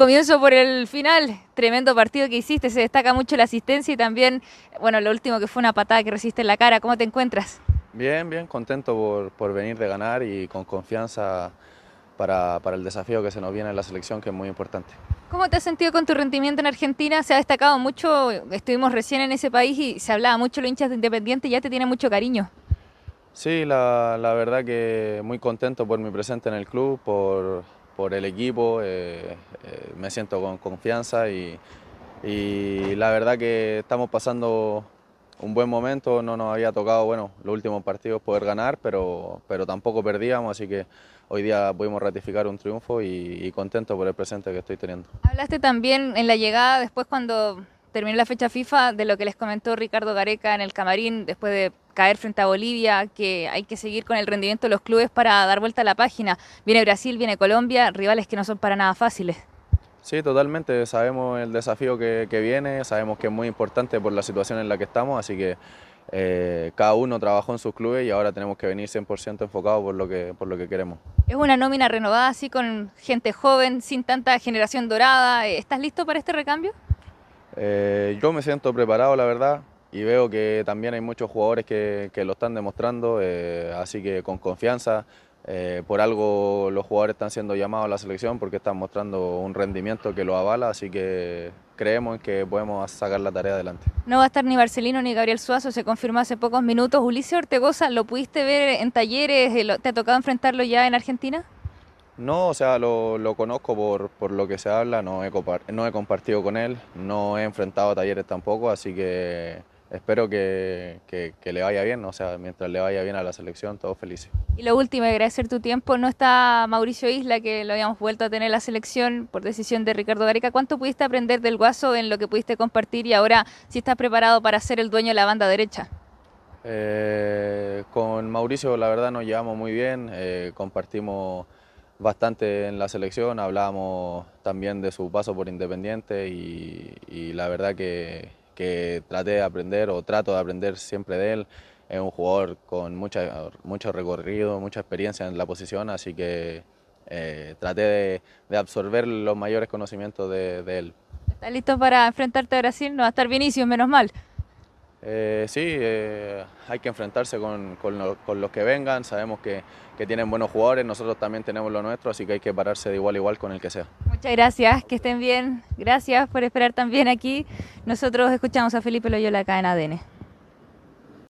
Comienzo por el final, tremendo partido que hiciste, se destaca mucho la asistencia y también, bueno, lo último que fue una patada que resiste en la cara, ¿cómo te encuentras? Bien, bien, contento por, venir de ganar y con confianza para, el desafío que se nos viene en la selección, que es muy importante. ¿Cómo te has sentido con tu rendimiento en Argentina? Se ha destacado mucho, estuvimos recién en ese país y se hablaba mucho los hinchas de Independiente, ya te tiene mucho cariño. Sí, la, la verdad que muy contento por mi presente en el club, por, por el equipo, eh, eh, me siento con confianza y, la verdad que estamos pasando un buen momento, no nos había tocado, bueno, los últimos partidos poder ganar, pero, pero tampoco perdíamos, así que hoy día pudimos ratificar un triunfo y, y contento por el presente que estoy teniendo. Hablaste también en la llegada, después cuando terminó la fecha FIFA, de lo que les comentó Ricardo Gareca en el camarín, después de caer frente a Bolivia, que hay que seguir con el rendimiento de los clubes para dar vuelta a la página. Viene Brasil, viene Colombia, rivales que no son para nada fáciles. Sí, totalmente. Sabemos el desafío que, viene, sabemos que es muy importante por la situación en la que estamos, así que eh, cada uno trabajó en sus clubes y ahora tenemos que venir 100% enfocados por lo que por lo que queremos. Es una nómina renovada, así con gente joven, sin tanta generación dorada. ¿Estás listo para este recambio? Eh, yo me siento preparado, la verdad y veo que también hay muchos jugadores que, lo están demostrando, eh, así que con confianza. Eh, por algo los jugadores están siendo llamados a la selección porque están mostrando un rendimiento que lo avala, así que creemos en que podemos sacar la tarea adelante. No va a estar ni Barcelino ni Gabriel Suazo, se confirmó hace pocos minutos. Ulises Ortegoza, ¿lo pudiste ver en talleres? Eh, ¿Te ha tocado enfrentarlo ya en Argentina? No, o sea, lo, conozco por, lo que se habla, no he, no he compartido con él, no he enfrentado a talleres tampoco, así que espero que, le vaya bien, o sea, mientras le vaya bien a la selección, todo feliz. Y lo último, agradecer tu tiempo. No está Mauricio Isla, que lo habíamos vuelto a tener en la selección por decisión de Ricardo Gareca. ¿Cuánto pudiste aprender del Guaso en lo que pudiste compartir y ahora si estás preparado para ser el dueño de la banda derecha? Eh, con Mauricio, la verdad, nos llevamos muy bien, eh, compartimos bastante en la selección, hablábamos también de su paso por Independiente y la verdad que, que traté de aprender o trato de aprender siempre de él. Es un jugador con mucha, mucho recorrido, mucha experiencia en la posición, así que eh, traté de, absorber los mayores conocimientos de, de él. ¿Estás listo para enfrentarte a Brasil? No va a estar Vinicius, menos mal. Eh, sí, eh, hay que enfrentarse con, los que vengan, sabemos que, que, tienen buenos jugadores, nosotros también tenemos lo nuestro, así que hay que pararse de igual a igual con el que sea. Muchas gracias, que estén bien, gracias por esperar también aquí. Nosotros escuchamos a Felipe Loyola acá en ADN.